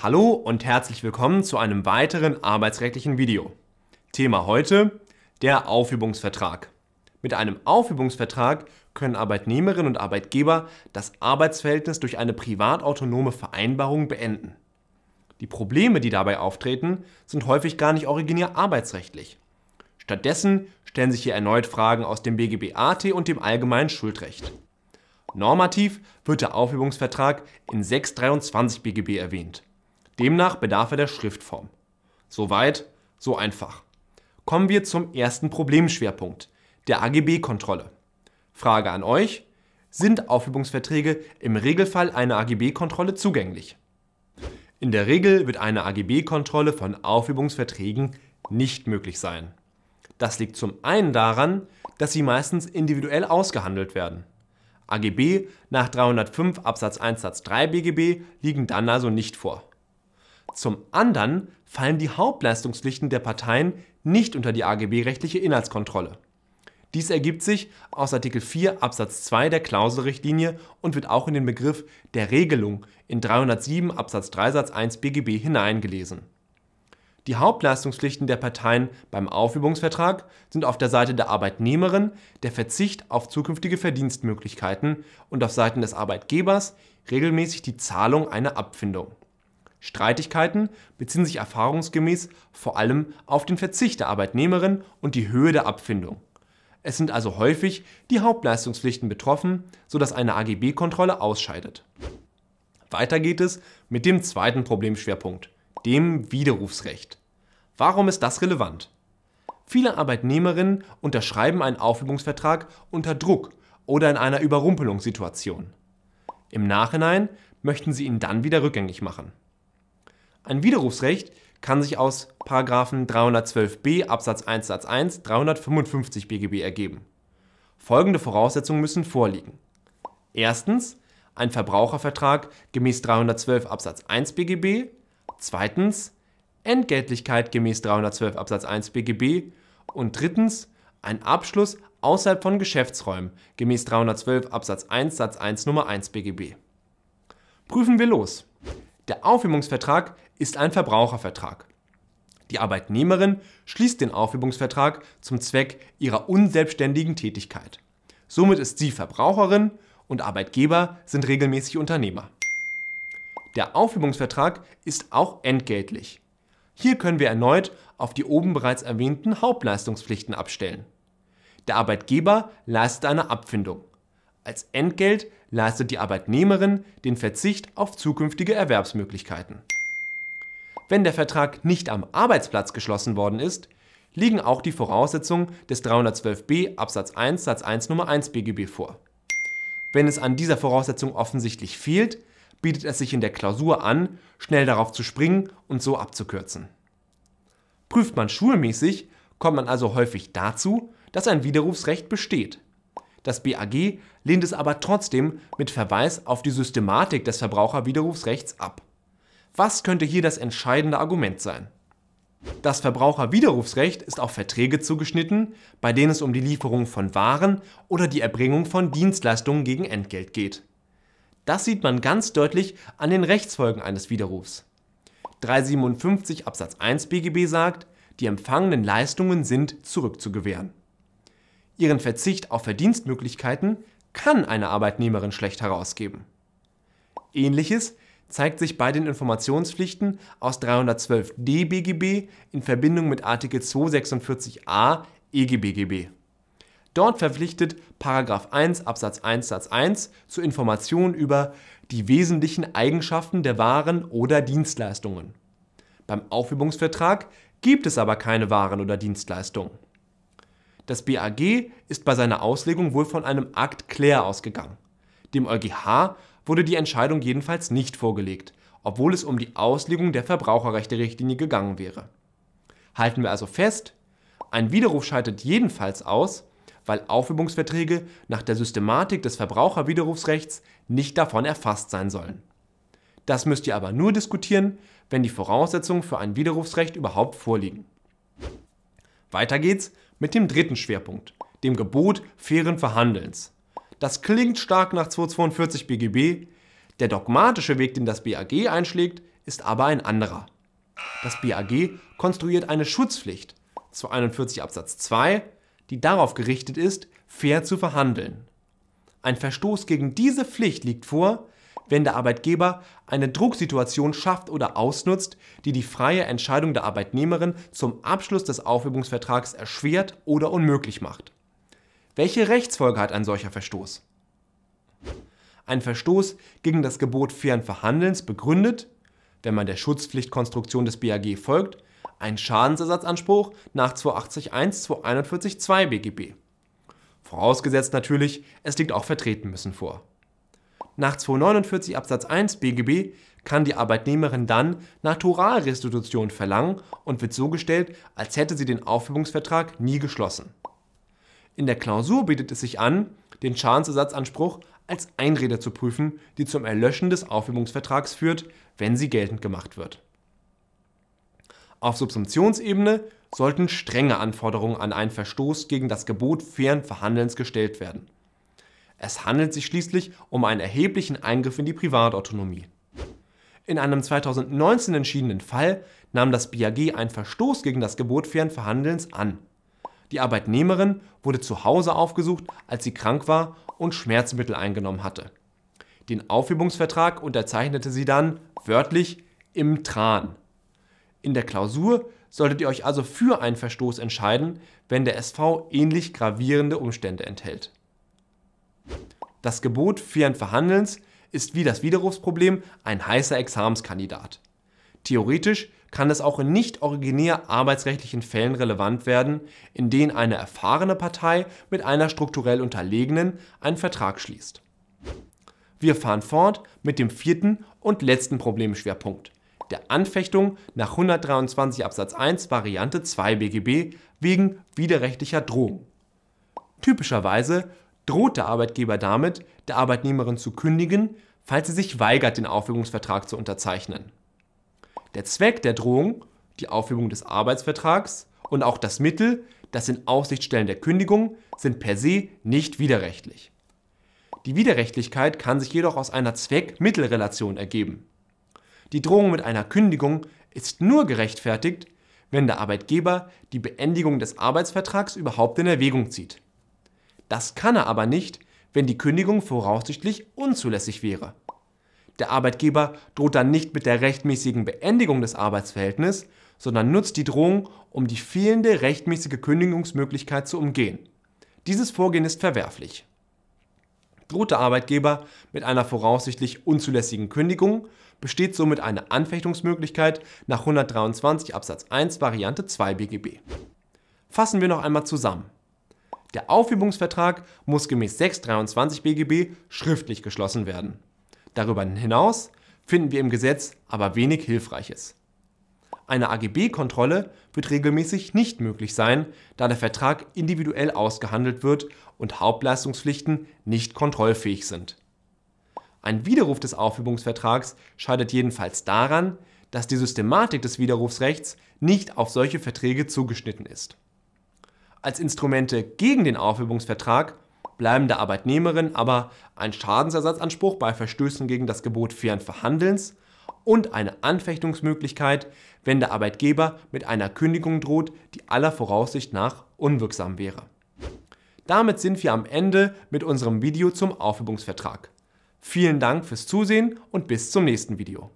Hallo und herzlich willkommen zu einem weiteren arbeitsrechtlichen Video. Thema heute der Aufübungsvertrag. Mit einem Aufübungsvertrag können Arbeitnehmerinnen und Arbeitgeber das Arbeitsverhältnis durch eine privatautonome Vereinbarung beenden. Die Probleme, die dabei auftreten, sind häufig gar nicht originär arbeitsrechtlich. Stattdessen stellen sich hier erneut Fragen aus dem BGB-AT und dem allgemeinen Schuldrecht. Normativ wird der Aufhebungsvertrag in 623 BGB erwähnt. Demnach bedarf er der Schriftform. Soweit, so einfach. Kommen wir zum ersten Problemschwerpunkt, der AGB-Kontrolle. Frage an euch, sind Aufhebungsverträge im Regelfall einer AGB-Kontrolle zugänglich? In der Regel wird eine AGB-Kontrolle von Aufhebungsverträgen nicht möglich sein. Das liegt zum einen daran, dass sie meistens individuell ausgehandelt werden. AGB nach 305 Absatz 1 Satz 3 BGB liegen dann also nicht vor. Zum anderen fallen die Hauptleistungspflichten der Parteien nicht unter die AGB-rechtliche Inhaltskontrolle. Dies ergibt sich aus Artikel 4 Absatz 2 der Klauselrichtlinie und wird auch in den Begriff der Regelung in 307 Absatz 3 Satz 1 BGB hineingelesen. Die Hauptleistungspflichten der Parteien beim Aufübungsvertrag sind auf der Seite der Arbeitnehmerin der Verzicht auf zukünftige Verdienstmöglichkeiten und auf Seiten des Arbeitgebers regelmäßig die Zahlung einer Abfindung. Streitigkeiten beziehen sich erfahrungsgemäß vor allem auf den Verzicht der Arbeitnehmerin und die Höhe der Abfindung. Es sind also häufig die Hauptleistungspflichten betroffen, sodass eine AGB-Kontrolle ausscheidet. Weiter geht es mit dem zweiten Problemschwerpunkt, dem Widerrufsrecht. Warum ist das relevant? Viele Arbeitnehmerinnen unterschreiben einen Aufhebungsvertrag unter Druck oder in einer Überrumpelungssituation. Im Nachhinein möchten sie ihn dann wieder rückgängig machen. Ein Widerrufsrecht kann sich aus 312b Absatz 1 Satz 1 355 BGB ergeben. Folgende Voraussetzungen müssen vorliegen. Erstens ein Verbrauchervertrag gemäß 312 Absatz 1 BGB, zweitens Entgeltlichkeit gemäß 312 Absatz 1 BGB und drittens ein Abschluss außerhalb von Geschäftsräumen gemäß 312 Absatz 1 Satz 1 Nummer 1 BGB. Prüfen wir los. Der Aufhebungsvertrag ist ein Verbrauchervertrag. Die Arbeitnehmerin schließt den Aufhebungsvertrag zum Zweck ihrer unselbstständigen Tätigkeit. Somit ist sie Verbraucherin und Arbeitgeber sind regelmäßig Unternehmer. Der Aufhebungsvertrag ist auch entgeltlich. Hier können wir erneut auf die oben bereits erwähnten Hauptleistungspflichten abstellen. Der Arbeitgeber leistet eine Abfindung. Als Entgelt leistet die Arbeitnehmerin den Verzicht auf zukünftige Erwerbsmöglichkeiten. Wenn der Vertrag nicht am Arbeitsplatz geschlossen worden ist, liegen auch die Voraussetzungen des 312b Absatz 1 Satz 1 Nummer 1 BGB vor. Wenn es an dieser Voraussetzung offensichtlich fehlt, bietet es sich in der Klausur an, schnell darauf zu springen und so abzukürzen. Prüft man schulmäßig, kommt man also häufig dazu, dass ein Widerrufsrecht besteht. Das BAG lehnt es aber trotzdem mit Verweis auf die Systematik des Verbraucherwiderrufsrechts ab. Was könnte hier das entscheidende Argument sein? Das Verbraucherwiderrufsrecht ist auf Verträge zugeschnitten, bei denen es um die Lieferung von Waren oder die Erbringung von Dienstleistungen gegen Entgelt geht. Das sieht man ganz deutlich an den Rechtsfolgen eines Widerrufs. 357 Absatz 1 BGB sagt, die empfangenen Leistungen sind zurückzugewähren. Ihren Verzicht auf Verdienstmöglichkeiten kann eine Arbeitnehmerin schlecht herausgeben. Ähnliches zeigt sich bei den Informationspflichten aus 312d BGB in Verbindung mit Artikel 246a EGBGB. Dort verpflichtet 1 Absatz 1 Satz 1 zu Informationen über die wesentlichen Eigenschaften der Waren oder Dienstleistungen. Beim Aufhebungsvertrag gibt es aber keine Waren oder Dienstleistungen. Das BAG ist bei seiner Auslegung wohl von einem Akt Claire ausgegangen. Dem EuGH wurde die Entscheidung jedenfalls nicht vorgelegt, obwohl es um die Auslegung der Verbraucherrechte-Richtlinie gegangen wäre. Halten wir also fest, ein Widerruf scheitert jedenfalls aus, weil Aufhebungsverträge nach der Systematik des Verbraucherwiderrufsrechts nicht davon erfasst sein sollen. Das müsst ihr aber nur diskutieren, wenn die Voraussetzungen für ein Widerrufsrecht überhaupt vorliegen. Weiter geht's mit dem dritten Schwerpunkt, dem Gebot fairen Verhandelns. Das klingt stark nach 242 BGB, der dogmatische Weg, den das BAG einschlägt, ist aber ein anderer. Das BAG konstruiert eine Schutzpflicht, 241 Absatz 2, die darauf gerichtet ist, fair zu verhandeln. Ein Verstoß gegen diese Pflicht liegt vor, wenn der Arbeitgeber eine Drucksituation schafft oder ausnutzt, die die freie Entscheidung der Arbeitnehmerin zum Abschluss des Aufhebungsvertrags erschwert oder unmöglich macht. Welche Rechtsfolge hat ein solcher Verstoß? Ein Verstoß gegen das Gebot fairen Verhandelns begründet, wenn man der Schutzpflichtkonstruktion des BAG folgt, ein Schadensersatzanspruch nach 280 1, 241 2 BGB. Vorausgesetzt natürlich, es liegt auch Vertreten müssen vor. Nach 249 Absatz 1 BGB kann die Arbeitnehmerin dann Naturalrestitution verlangen und wird so gestellt, als hätte sie den Aufhebungsvertrag nie geschlossen. In der Klausur bietet es sich an, den Schadensersatzanspruch als Einrede zu prüfen, die zum Erlöschen des Aufhebungsvertrags führt, wenn sie geltend gemacht wird. Auf Subsumptionsebene sollten strenge Anforderungen an einen Verstoß gegen das Gebot fairen Verhandelns gestellt werden. Es handelt sich schließlich um einen erheblichen Eingriff in die Privatautonomie. In einem 2019 entschiedenen Fall nahm das BAG einen Verstoß gegen das Gebot fairen Verhandelns an. Die Arbeitnehmerin wurde zu Hause aufgesucht, als sie krank war und Schmerzmittel eingenommen hatte. Den Aufhebungsvertrag unterzeichnete sie dann wörtlich im Tran. In der Klausur solltet ihr euch also für einen Verstoß entscheiden, wenn der SV ähnlich gravierende Umstände enthält. Das Gebot fairen Verhandelns ist wie das Widerrufsproblem ein heißer Examenskandidat. Theoretisch kann es auch in nicht originär arbeitsrechtlichen Fällen relevant werden, in denen eine erfahrene Partei mit einer strukturell unterlegenen einen Vertrag schließt. Wir fahren fort mit dem vierten und letzten Problemschwerpunkt, der Anfechtung nach 123 Absatz 1 Variante 2 BGB wegen widerrechtlicher Drohung. Typischerweise droht der Arbeitgeber damit, der Arbeitnehmerin zu kündigen, falls sie sich weigert, den Aufhebungsvertrag zu unterzeichnen. Der Zweck der Drohung, die Aufhebung des Arbeitsvertrags und auch das Mittel, das in Aussicht stellen der Kündigung, sind per se nicht widerrechtlich. Die Widerrechtlichkeit kann sich jedoch aus einer Zweck-Mittel-Relation ergeben. Die Drohung mit einer Kündigung ist nur gerechtfertigt, wenn der Arbeitgeber die Beendigung des Arbeitsvertrags überhaupt in Erwägung zieht. Das kann er aber nicht, wenn die Kündigung voraussichtlich unzulässig wäre. Der Arbeitgeber droht dann nicht mit der rechtmäßigen Beendigung des Arbeitsverhältnisses, sondern nutzt die Drohung, um die fehlende rechtmäßige Kündigungsmöglichkeit zu umgehen. Dieses Vorgehen ist verwerflich. Droht der Arbeitgeber mit einer voraussichtlich unzulässigen Kündigung, besteht somit eine Anfechtungsmöglichkeit nach 123 Absatz 1 Variante 2 BGB. Fassen wir noch einmal zusammen. Der Aufhebungsvertrag muss gemäß 623 BGB schriftlich geschlossen werden. Darüber hinaus finden wir im Gesetz aber wenig Hilfreiches. Eine AGB-Kontrolle wird regelmäßig nicht möglich sein, da der Vertrag individuell ausgehandelt wird und Hauptleistungspflichten nicht kontrollfähig sind. Ein Widerruf des Aufhebungsvertrags scheidet jedenfalls daran, dass die Systematik des Widerrufsrechts nicht auf solche Verträge zugeschnitten ist als Instrumente gegen den Aufhebungsvertrag bleiben der Arbeitnehmerin aber ein Schadensersatzanspruch bei Verstößen gegen das Gebot fairen Verhandelns und eine Anfechtungsmöglichkeit, wenn der Arbeitgeber mit einer Kündigung droht, die aller Voraussicht nach unwirksam wäre. Damit sind wir am Ende mit unserem Video zum Aufhebungsvertrag. Vielen Dank fürs Zusehen und bis zum nächsten Video.